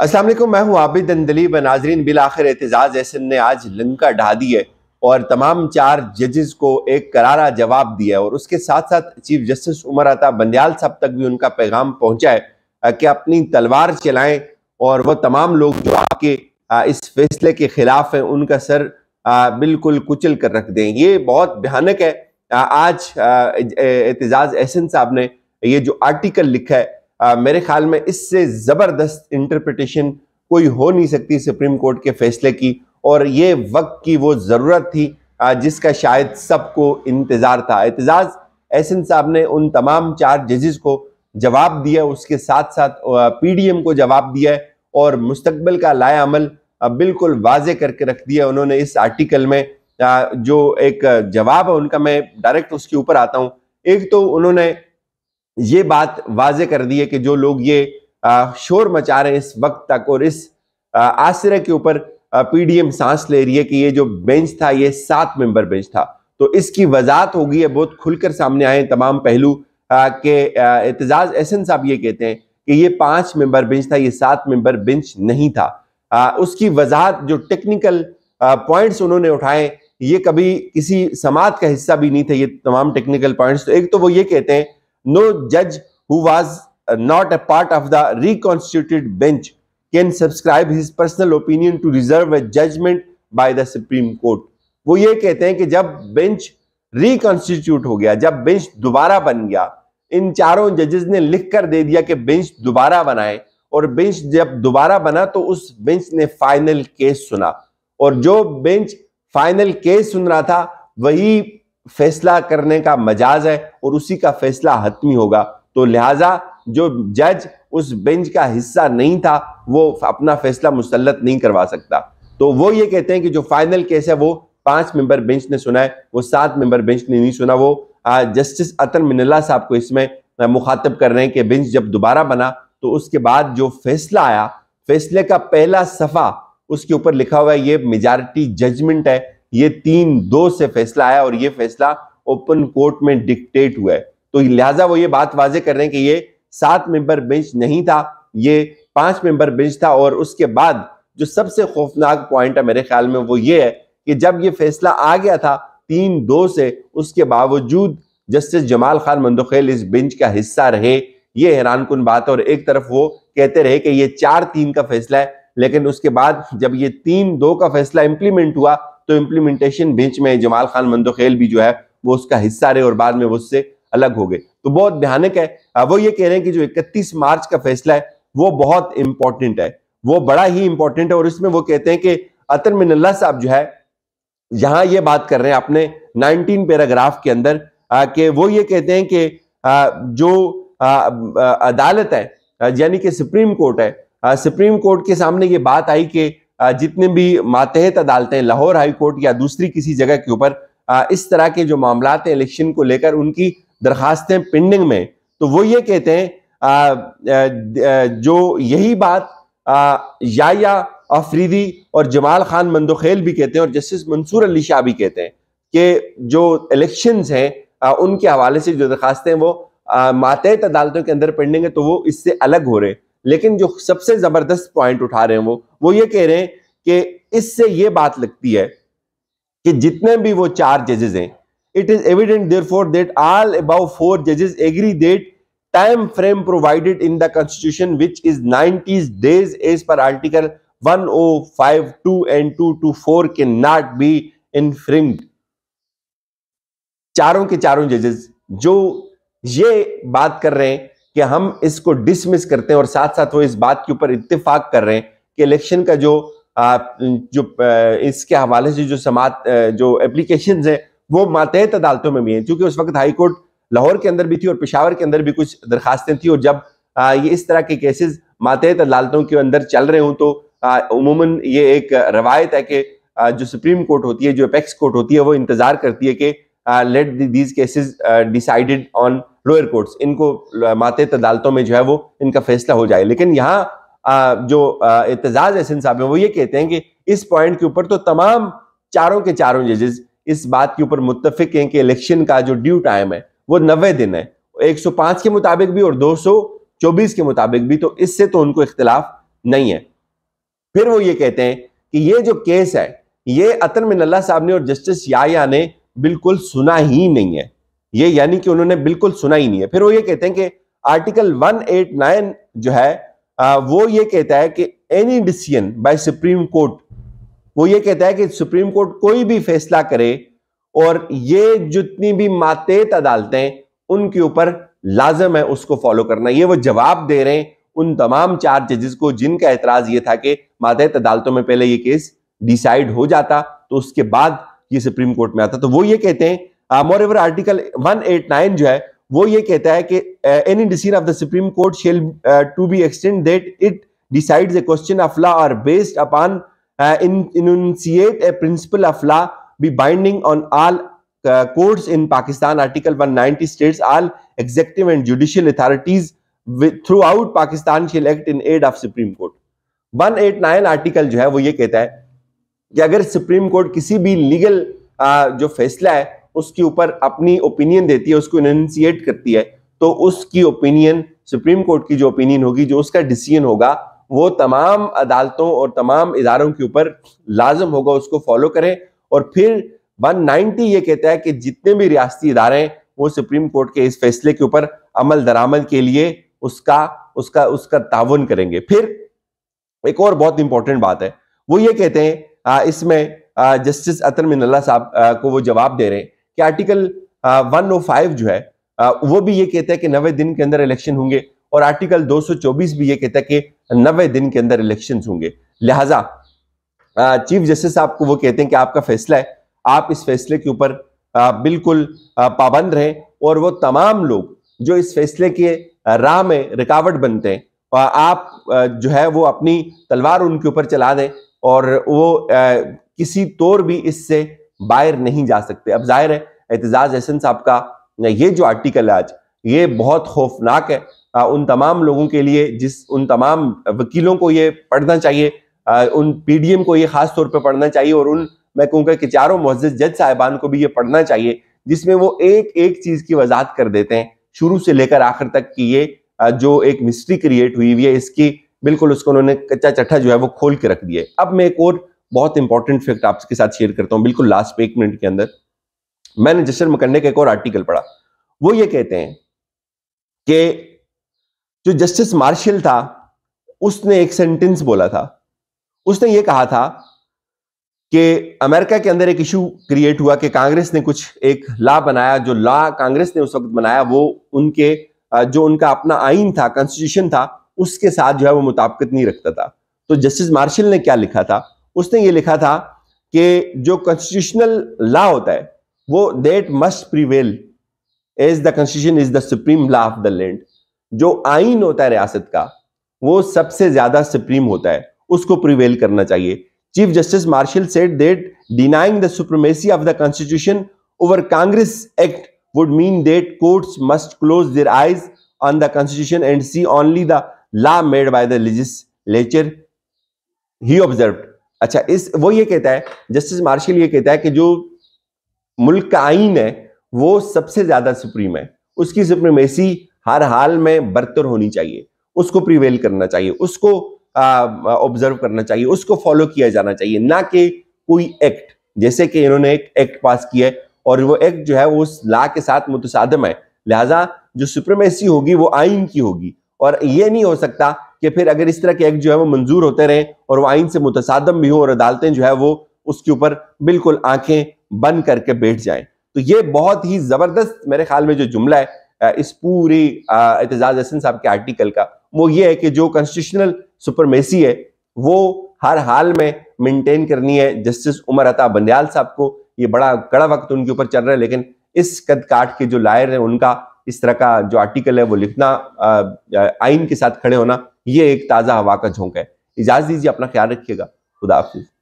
असलम मैं हूँ आबिद अंदली नाजरीन बिल आखिर एतजाज़ एहसन ने आज लंका ढा दी है और तमाम चार जजेस को एक करारा जवाब दिया है और उसके साथ साथ चीफ जस्टिस उमर अता बंदयाल साहब तक भी उनका पैगाम पहुँचा है कि अपनी तलवार चलाएं और वह तमाम लोग जो आपके इस फैसले के खिलाफ हैं उनका सर बिल्कुल कुचल कर रख दें ये बहुत भयानक है आज एतजाज़ एहसन साहब ने ये जो आर्टिकल लिखा है आ, मेरे ख्याल में इससे ज़बरदस्त इंटरप्रिटेशन कोई हो नहीं सकती सुप्रीम कोर्ट के फैसले की और ये वक्त की वो ज़रूरत थी आ, जिसका शायद सबको इंतज़ार था एतजाज़ एहसन साहब ने उन तमाम चार जजेस को जवाब दिया उसके साथ साथ पीडीएम को जवाब दिया है और मुस्तबिल का लाया अमल बिल्कुल वाजे करके रख दिया उन्होंने इस आर्टिकल में जो एक जवाब है उनका मैं डायरेक्ट उसके ऊपर आता हूँ एक तो उन्होंने ये बात वाज कर दी है कि जो लोग ये शोर मचा रहे हैं इस वक्त तक और इस आश्रय के ऊपर पीडीएम सांस ले रही है कि ये जो बेंच था ये सात मेंबर बेंच था तो इसकी वजात होगी है बहुत खुलकर सामने आए तमाम पहलू के एतजाज एहसन साहब ये कहते हैं कि ये पांच मेंबर बेंच था ये सात मेंबर बेंच नहीं था आ, उसकी वजाहत जो टेक्निकल पॉइंट्स उन्होंने उठाए ये कभी किसी समाज का हिस्सा भी नहीं थे ये तमाम टेक्निकल पॉइंट्स तो एक तो वो ये कहते हैं no judge who was not a part of the reconstituted bench can subscribe his personal opinion to reserve a judgment by the Supreme Court. wo ye kehte hain ki jab bench reconstitute ho gaya jab bench dobara ban gaya in charon judges ne likh kar de diya ki bench dobara banaye aur bench jab dobara bana to us bench ne final case suna aur jo bench final case sun raha tha वही फैसला करने का मजाज है और उसी का फैसला हतमी होगा तो लिहाजा जो जज उस बेंच का हिस्सा नहीं था वो अपना फैसला मुसलत नहीं करवा सकता तो वो ये कहते हैं कि जो फाइनल केस है वो पांच मेंबर बेंच ने सुना है वो सात मेंबर बेंच ने नहीं सुना वो जस्टिस अतन मिनला साहब को इसमें मुखातब कर रहे हैं कि बेंच जब दोबारा बना तो उसके बाद जो फैसला आया फैसले का पहला सफ़ा उसके ऊपर लिखा हुआ है ये मेजॉरिटी जजमेंट है ये तीन दो से फैसला आया और ये फैसला ओपन कोर्ट में डिक्टेट हुआ है तो लिहाजा वो ये बात वाजे कर रहे हैं कि ये सात मेंबर बेंच नहीं था ये पांच मेंबर बेंच था और उसके बाद जो सबसे खौफनाक पॉइंट है मेरे ख्याल में वो ये है कि जब ये फैसला आ गया था तीन दो से उसके बावजूद जस्टिस जमाल खान मंदोखेल इस बेंच का हिस्सा रहे ये हैरान कन बात है और एक तरफ वो कहते रहे कि ये चार तीन का फैसला है लेकिन उसके बाद जब ये तीन दो का फैसला इंप्लीमेंट हुआ तो इम्प्लीमेंटेशन बेंच में जमाल खान मंदोखेल भी जो है वो उसका हिस्सा रहे और बाद में वो उससे अलग हो गए तो बहुत भयानक है वो ये कह रहे हैं कि जो इकतीस मार्च का फैसला है वो बहुत इंपॉर्टेंट है वो बड़ा ही इंपॉर्टेंट है और इसमें वो कहते हैं कि अतर मिनल्ला साहब जो है यहां ये बात कर रहे हैं अपने 19 पैराग्राफ के अंदर कि वो ये कहते हैं कि जो अदालत है यानी कि सुप्रीम कोर्ट है सुप्रीम कोर्ट के सामने ये बात आई कि जितने भी मातहत अदालतें लाहौर हाई कोर्ट या दूसरी किसी जगह के ऊपर इस तरह के जो मामला हैं इलेक्शन को लेकर उनकी दरखास्तें पेंडिंग में तो वो ये कहते हैं जो यही बात या, या अफरीदी और जमाल खान मंदोखेल भी कहते हैं और जस्टिस मंसूर अली शाह भी कहते हैं कि जो इलेक्शंस हैं उनके हवाले से जो दरखास्तें वो मातहत अदालतों के अंदर पेंडिंग है तो वो इससे अलग हो रहे हैं लेकिन जो सबसे जबरदस्त पॉइंट उठा रहे हैं वो वो ये कह रहे हैं कि इससे ये बात लगती है कि जितने भी वो चार जजेस हैं it is evident therefore that all about four जजेस agree that time frame provided in the constitution which is ninety days as per article one O five two and two two four के not be infringed चारों के चारों जजेस जो ये बात कर रहे हैं कि हम इसको डिसमिस करते हैं और साथ साथ वो इस बात के ऊपर इतफाक कर रहे हैं कि इलेक्शन का जो आ, जो इसके हवाले से जो समात जो एप्लीकेशन है वो मातहत अदालतों में भी हैं क्योंकि उस वक्त हाईकोर्ट लाहौर के अंदर भी थी और पेशावर के अंदर भी कुछ दरखास्तें थी और जब आ, ये इस तरह के केसेस मातहत अदालतों के अंदर चल रहे हों तो उमूमन ये एक रवायत है कि जो सुप्रीम कोर्ट होती है जो अपेक्स कोर्ट होती है वो इंतजार करती है कि let these cases decided on lower courts इनको माते अदालतों में जो है वो इनका फैसला हो जाए लेकिन यहाँ जो एतजाज एहसिन साहब है वो ये कहते हैं कि इस पॉइंट के ऊपर तो तमाम चारों के चारों जजेस इस बात के ऊपर मुतफिक हैं कि इलेक्शन का जो ड्यू टाइम है वो नब्बे दिन है 105 के मुताबिक भी और 224 के मुताबिक भी तो इससे तो उनको इख्तलाफ नहीं है फिर वो ये कहते हैं कि ये जो केस है ये अतन मिनल्ला साहब ने और जस्टिस याया ने बिल्कुल सुना ही नहीं है ये यानी कि उन्होंने बिल्कुल सुना ही नहीं है फिर वो ये कहते हैं कि आर्टिकल 189 जो है आ, वो ये कहता है कि any decision by Supreme Court वो ये कहता है कि सुप्रीम कोर्ट कोई भी फैसला करे और ये जितनी भी मातेत अदालतें उनके ऊपर लाजम है उसको फॉलो करना ये वो जवाब दे रहे हैं उन तमाम चार जजेस को जिनका एतराज ये था कि मातहत अदालतों में पहले ये केस डिसाइड हो जाता तो उसके बाद ये सुप्रीम कोर्ट में आता तो वो ये कहते हैं moreover article eight nine जो है वो ये कहता है कि any decision of the Supreme Court shall to be extend that it decides a question of law or based upon in enunciate a principle of law be binding on all courts in Pakistan article 190 ninety state all executive and judicial authorities through Pakistan shall act in aid of Supreme Court 189 article जो है वो ये कहता है कि अगर supreme court किसी भी लीगल uh, जो फैसला है उसके ऊपर अपनी ओपिनियन देती है उसको इनसिएट करती है तो उसकी ओपिनियन सुप्रीम कोर्ट की जो ओपिनियन होगी जो उसका डिसीजन होगा वो तमाम अदालतों और तमाम इदारों के ऊपर लाजम होगा उसको फॉलो करें और फिर 190 ये कहता है कि जितने भी रियासती इदारे हैं वो सुप्रीम कोर्ट के इस फैसले के ऊपर अमल दरामद के लिए उसका उसका उसका तावन करेंगे फिर एक और बहुत इंपॉर्टेंट बात है वो ये कहते हैं इसमें जस्टिस अतर मिनल्ला साहब को वो जवाब दे रहे हैं कि आर्टिकल वन ओ फाइव जो है आ, वो भी ये कहता है कि नवे दिन के अंदर इलेक्शन होंगे और आर्टिकल 224 भी ये कहता है कि नवे दिन के अंदर इलेक्शन होंगे लिहाजा चीफ जस्टिस साहब को वो कहते हैं कि आपका फैसला है आप इस फैसले के ऊपर बिल्कुल पाबंद रहें और वो तमाम लोग जो इस फैसले के राह में रिकावट बनते हैं आप जो है वो अपनी तलवार उनके ऊपर चला दें और वो किसी तौर भी इससे बाहर नहीं जा सकते अब जाहिर है एहतजाज एहसन साहब का ये जो आर्टिकल है आज ये बहुत खौफनाक है आ, उन तमाम लोगों के लिए जिस उन तमाम वकीलों को ये पढ़ना चाहिए आ, उन पीडीएम को ये खास तौर पे पढ़ना चाहिए और उन मैं कहूँगा कि चारों मुज्ज जज साहिबान को भी ये पढ़ना चाहिए जिसमें वो एक एक चीज की वजाहत कर देते हैं शुरू से लेकर आखिर तक कि ये जो एक मिस्ट्री क्रिएट हुई हुई है इसकी बिल्कुल उसको उन्होंने कच्चा चट्ठा जो है वो खोल के रख दिया अब मैं एक और बहुत इंपॉर्टेंट फैक्ट आपके साथ शेयर करता हूं बिल्कुल लास्ट एक मिनट के अंदर मैंने जस्टर मकंडे का एक और आर्टिकल पढ़ा वो ये कहते हैं कि जो जस्टिस मार्शल था उसने एक सेंटेंस बोला था उसने ये कहा था कि अमेरिका के अंदर एक इशू क्रिएट हुआ कि कांग्रेस ने कुछ एक लॉ बनाया जो लॉ कांग्रेस ने उस वक्त बनाया वो उनके जो उनका अपना आइन था कॉन्स्टिट्यूशन था उसके साथ जो है वो मुताबकत नहीं रखता था तो जस्टिस मार्शल ने क्या लिखा था उसने ये लिखा था कि जो कॉन्स्टिट्यूशनल लॉ होता है वो that must prevail as the constitution is the supreme law of the land जो आइन होता है रियासत का वो सबसे ज्यादा सुप्रीम होता है उसको प्रिवेल करना चाहिए Chief Justice Marshall said that denying the supremacy of the constitution over Congress act would mean that court must close their eyes on the constitution and see only the law made by the legislature he observe अच्छा इस वो ये कहता है justice martial ये कहता है कि जो मुल्क का आइन है वो सबसे ज्यादा सुप्रीम है उसकी सुप्रीमेसी हर हाल में बरतर होनी चाहिए उसको प्रिवेल करना चाहिए उसको ऑब्जर्व करना चाहिए उसको फॉलो किया जाना चाहिए ना कि कोई एक्ट जैसे कि इन्होंने एक एक्ट पास किया है और वो एक्ट जो है वो उस ला के साथ मुतसादम है लिहाजा जो सुप्रीमेसी होगी वो आइन की होगी और ये नहीं हो सकता कि फिर अगर इस तरह के एक्ट जो है वो मंजूर होते रहे और वो आइन से मुतसादम भी हो और अदालतें जो है वो उसके ऊपर बिल्कुल आंखें बंद करके बैठ जाए तो ये बहुत ही ज़बरदस्त मेरे ख्याल में जो जुमला है इस पूरी एतजाज हसन साहब के आर्टिकल का वो ये है कि जो कॉन्स्टिट्यूशनल सुपरमेसी है वो हर हाल में मेंटेन करनी है जस्टिस उमर अता बंदयाल साहब को ये बड़ा कड़ा वक्त उनके ऊपर चल रहा है लेकिन इस कद काट के जो लायर हैं उनका इस तरह का जो आर्टिकल है वो लिखना आइन के साथ खड़े होना ये एक ताज़ा हवा का झोंक है इजाज़त दीजिए अपना ख्याल रखिएगा खुदा हाफिज़